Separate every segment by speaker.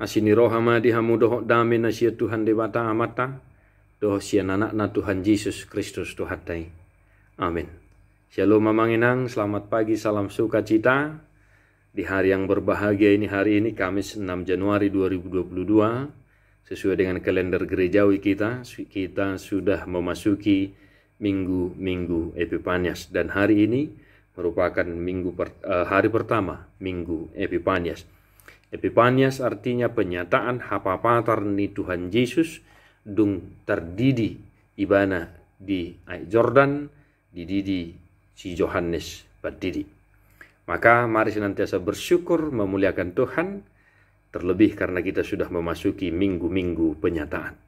Speaker 1: Asini rohama dihamu dohok dame na Tuhan dewata amata doho sian anak na Tuhan Yesus Kristus Tuhatai. Amin. Shalom Mamanginang, selamat pagi, salam sukacita. Di hari yang berbahagia ini hari ini Kamis 6 Januari 2022 sesuai dengan kalender gerejawi kita, kita sudah memasuki minggu-minggu Epipanias dan hari ini merupakan minggu per, uh, hari pertama minggu Epipanias. Epipanias artinya penyataan hapapatar ni Tuhan Yesus dung terdidi ibana di air Jordan dididi si Johannes berdiri Maka mari senantiasa bersyukur memuliakan Tuhan terlebih karena kita sudah memasuki minggu-minggu penyataan.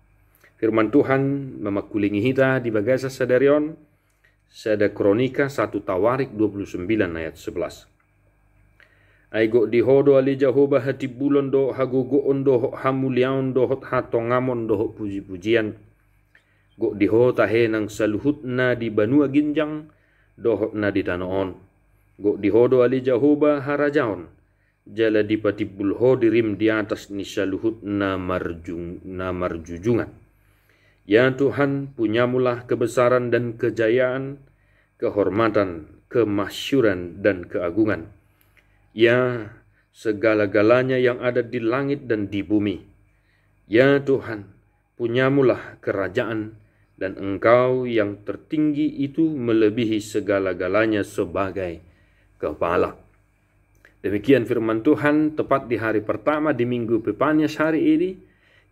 Speaker 1: Firman Tuhan memakulingi kita di bagasa sadarion. Sada Kronika 1 Tawarik 29 ayat 11. Aigo dihodo ali jahoba hati bulon do hagogo ondo ho hamuliaon do hot hato ngamon do ho puji-pujian. Go diho tahe nang saluhut na di banua ginjang do ho na di tanoon. Go dihodo ali jahoba harajaon. Jala dipati bulho dirim di atas ni saluhut na marjung na marjujungan. Ya Tuhan, punyamulah kebesaran dan kejayaan, kehormatan, kemasyuran, dan keagungan. Ya, segala-galanya yang ada di langit dan di bumi. Ya Tuhan, punyamulah kerajaan, dan engkau yang tertinggi itu melebihi segala-galanya sebagai kepala. Demikian firman Tuhan tepat di hari pertama di minggu Pepanyas hari ini,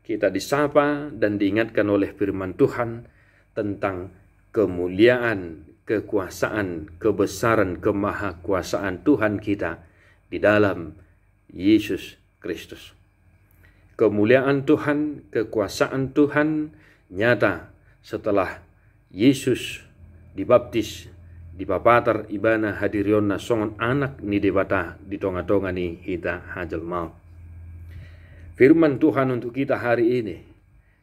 Speaker 1: kita disapa dan diingatkan oleh firman Tuhan tentang kemuliaan, kekuasaan, kebesaran, kemahakuasaan Tuhan kita di dalam Yesus Kristus. Kemuliaan Tuhan, kekuasaan Tuhan nyata setelah Yesus dibaptis di papatar ibana hadirion songon anak ni debata di tonga-tonga ni hita hajal maut. Firman Tuhan untuk kita hari ini,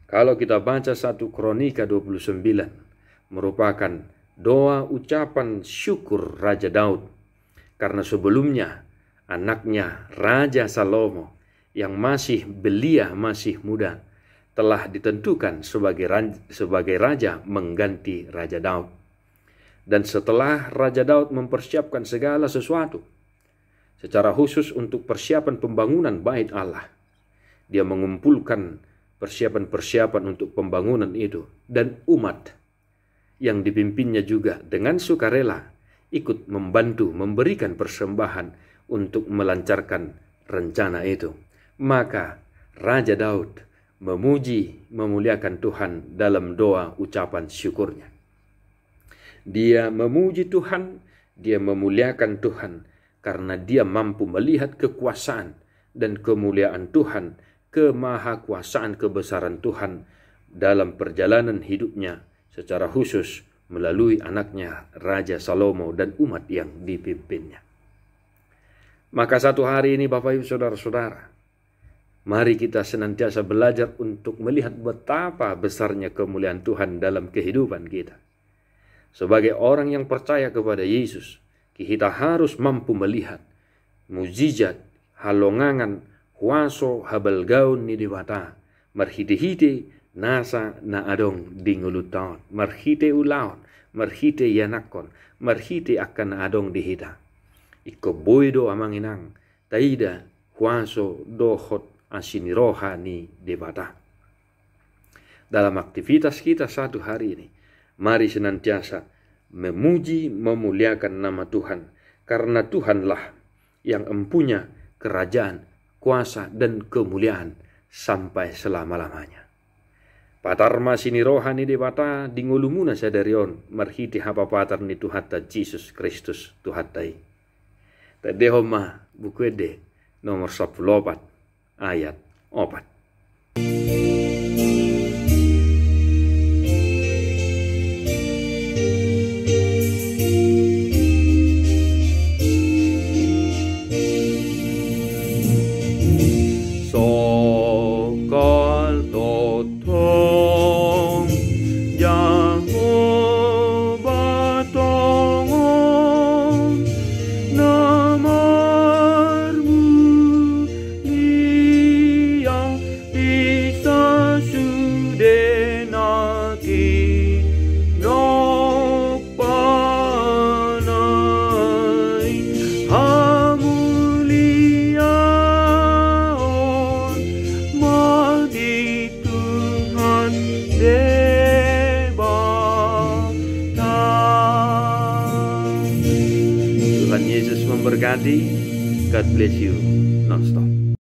Speaker 1: kalau kita baca 1 Kronika 29, merupakan doa ucapan syukur Raja Daud. Karena sebelumnya anaknya Raja Salomo yang masih belia masih muda telah ditentukan sebagai raja, sebagai raja mengganti Raja Daud. Dan setelah Raja Daud mempersiapkan segala sesuatu, secara khusus untuk persiapan pembangunan bait Allah, dia mengumpulkan persiapan-persiapan untuk pembangunan itu dan umat yang dipimpinnya juga dengan sukarela ikut membantu memberikan persembahan untuk melancarkan rencana itu. Maka Raja Daud memuji, memuliakan Tuhan dalam doa ucapan syukurnya. Dia memuji Tuhan, dia memuliakan Tuhan karena dia mampu melihat kekuasaan dan kemuliaan Tuhan kemahakuasaan kebesaran Tuhan dalam perjalanan hidupnya secara khusus melalui anaknya Raja Salomo dan umat yang dipimpinnya. Maka satu hari ini Bapak Ibu Saudara-saudara, mari kita senantiasa belajar untuk melihat betapa besarnya kemuliaan Tuhan dalam kehidupan kita. Sebagai orang yang percaya kepada Yesus, kita harus mampu melihat mujizat, halongangan, habal gaun ni diwata marhite hite nasa na adong dingulutan marhite ulaon marhite yanakon marhite akan adong dihita iko boido amanginang taida huaso dohot asiniroha ni diwata dalam aktivitas kita satu hari ini mari senantiasa memuji memuliakan nama Tuhan karena Tuhanlah yang empunya kerajaan kuasa, dan kemuliaan sampai selama-lamanya. Patar masini rohani di bata sadarion merhiti hapa patar ni tuhatta Jesus Kristus tuhattai. Tadehoma bukwede nomor 10 ayat 4. Gandhi. God bless you non-stop.